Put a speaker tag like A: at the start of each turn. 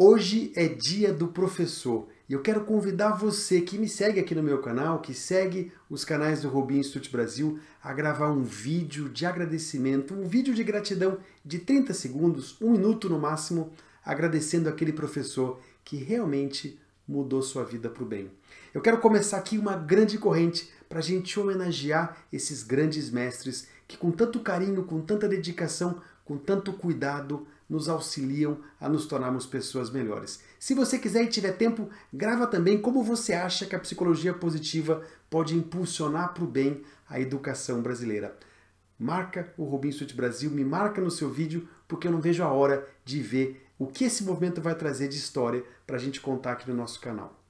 A: Hoje é dia do professor e eu quero convidar você que me segue aqui no meu canal, que segue os canais do Robin Institute Brasil, a gravar um vídeo de agradecimento, um vídeo de gratidão de 30 segundos, um minuto no máximo, agradecendo aquele professor que realmente mudou sua vida para o bem. Eu quero começar aqui uma grande corrente para a gente homenagear esses grandes mestres que com tanto carinho, com tanta dedicação, com tanto cuidado, nos auxiliam a nos tornarmos pessoas melhores. Se você quiser e tiver tempo, grava também como você acha que a psicologia positiva pode impulsionar para o bem a educação brasileira. Marca o Robin Suit Brasil, me marca no seu vídeo, porque eu não vejo a hora de ver o que esse movimento vai trazer de história para a gente contar aqui no nosso canal.